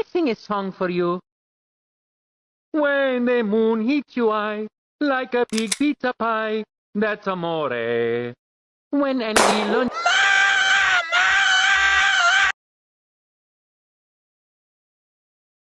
I sing a song for you. When the moon hits you eye, like a big pizza pie, that's amore. When an Elon...